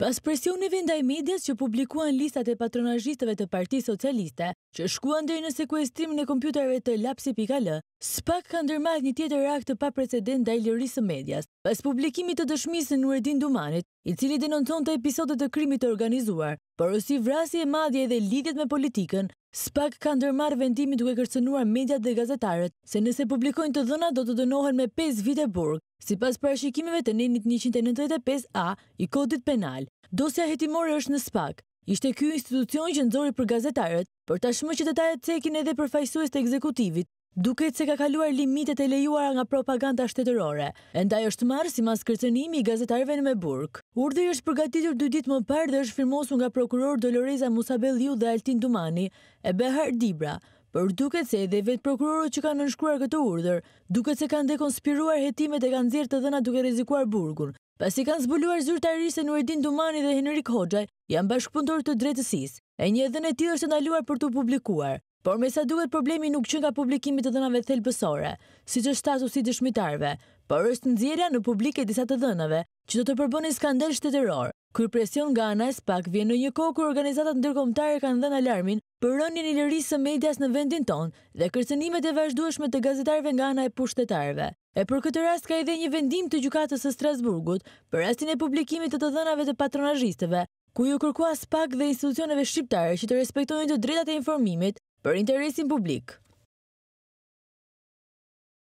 Pas presjonive ndaj medias që publikuan listat e patronajistëve të parti socialiste, që shkuan dhe në sekuestrim në kompjutare të lapsi.l, SPAK ka ndërmadh një tjetër akt të pa precedent dhe i lërisë medias, pas publikimit të dëshmisë në Uredin Dumanit, i cili denoncon të episodet të krimit të organizuar, por osi vrasi e madhje dhe lidhjet me politikën SPAK ka ndërmarë vendimin duke kërcenuar mediat dhe gazetarët, se nëse publikojnë të dhëna do të dënohen me 5 vite burg, si pas parashikimeve të nenit 195A i kodit penal. Dosja hetimore është në SPAK, ishte kjo institucion që nëzori për gazetarët, për tashmë që të tajet cekin edhe për fajsues të ekzekutivit, duket se ka kaluar limitet e lejuara nga propaganda shtetërore, endaj është marë si mas kërcenimi i gazetarve në me burk. është përgatitur dy ditë më parë dhe është firmosu nga prokuror Doloreza Musabelliu dhe Altin Dumani e Behar Dibra, për duket se edhe vetë prokurorët që kanë nënshkruar këtë urdhër, duket se kanë dekonspiruar jetimet e kanë zirë të dhëna duke rezikuar burgun, pasi kanë zbuluar zyrtarise në Erdin Dumani dhe Henrik Hoxaj, janë bashkëpuntor të drejtësis, e një edhe në tjilë ndaluar për të publikuar. Por me sa duhet problemi nuk që nga publikimit të dënave thelbësore, si që statusi shmitarve, por është nëzjera në publike disa të dënave që do të përbëni skandel shteteror, kërë presion nga anas spak vjen në një kohë kërë organizatat ndërkomtare kanë dhenë alarmin për rënjën i lërisë së medias në vendin tonë dhe kërsenimet e vazhdueshme të gazetarve nga anaj pushtetarve. E për këtë rast ka edhe një vendim të gjukatës së Strasburgut për rastin e publikimit të të dhënave të patronajisteve, ku ju kërkua spak dhe institucioneve shqiptare që të respektojnë të drejtate informimit për interesin publik